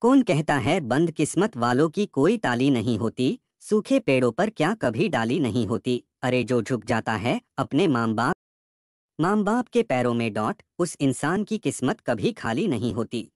कौन कहता है बंद किस्मत वालों की कोई ताली नहीं होती सूखे पेड़ों पर क्या कभी डाली नहीं होती अरे जो झुक जाता है अपने माम बाप माम बाप के पैरों में डॉट उस इंसान की किस्मत कभी खाली नहीं होती